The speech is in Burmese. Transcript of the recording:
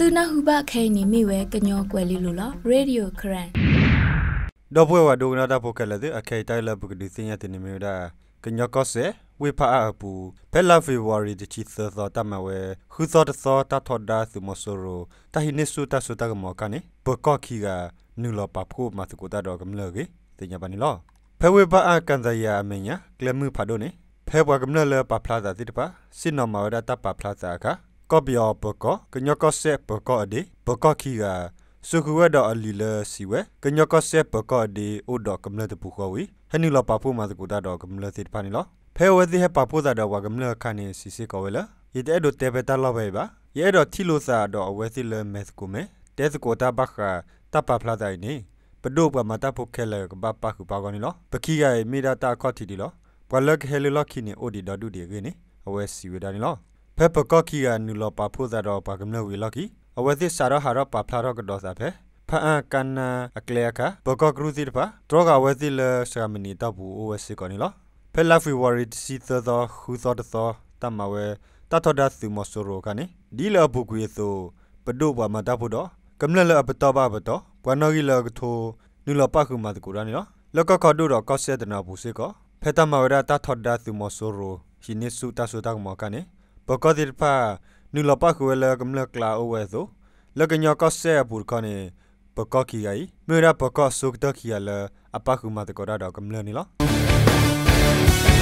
သူနာဟုဘခဲနီမိဝဲကညောကွယ်လီလိုလားရေဒီယိုခရန်တော့ဘွယ်ဝဒုကနာတာဖိုကလည်းအခဲတိုင်လဘကဒီစင်ရတဲ့နေမျိုးဒါကညောကောစေဝေဖာအပူဖဲလာဖေဝါရီတချီသသောတမဝဲခူသောတသောတထောဒါစုမဆိုရိုတဟိနိစုတဆုတကမောကနေဘကောခီကနုလောပဖို့မစကူတာတော့ကမလကေတင်ညာပနီလောဖဲဝေပါအကန်ဇယာအမညာကလမှုဖာဒိုနေဖဲဘွားကမလလပပလာဇာတိတပါစိနောမဝဒတပပလာဇာကကော့ပီယောပကောကညော့ကော့ဆက်ပကောအဒီပကောခီကစုခဝဲတော်အလီလစီဝဲကညော့ကော့ဆက်ပကောအဒီအိုတော်ကမလတပူခေါဝီဟနီလပါဖို့မာစကူတာတော်ကမလစစ်ပါနီလောဖဲဝဲသိဟပါဖို့တာတော်ဝါကမလခါနေစီစီကောဝဲလားရတဲ့ဒိုတေဘတာလောက်ပဲပါရဲတော့တီလိုစာတော့အဝဲစီလဲမက်ကူမဲတဲစကိုတာဘခတပဖလာတိုင်းနေပဒုပမတာဖုခဲလဲကဘပခုပါကောနီလောပခိကရဲ့မိဒတာခော့တီဒီလောဘလကဟဲလလခိနေအိုဒီဒဒူဒီကိနေအဝဲစီဝဲတာနီလောဖဲပကော့ခီကနူလောပါဖို့သာတော့ပါကမလဝီလော်ကီအဝသစ်စာရဟာရပါဖလာရကတော့စားဖဲဖအန်ကန်နာအကလေကဘကော့ဂရူစီတပါဒရောကဝသစ်လစရမနီတပ်ဘူး OS ကောနီလောဖဲလာဖီဝရီစီသသောခူသောတသောတမဝဲတထဒသုမဆိုရောကနေဒီလဘုကွေဆိုပဒုဘာမတဖို့တော့ကမလလပတဘပတော့ဘဝနဂီလကထိုနူလပခုမတကူရနီလောလကခဒုတော့ကောက်ဆက်တနာဘူးစေကောဖဲတမဝရတထဒသုမဆိုရောရှင်နေစုတဆုတကမောကနေပကတိဖာနူလပခွေလကမလကလာအဝဲသောလကညောကဆဲပူခနေပကခိယိမေရာပကဆုကတခိယလအပခုမတကောရတော့ကမလနီလား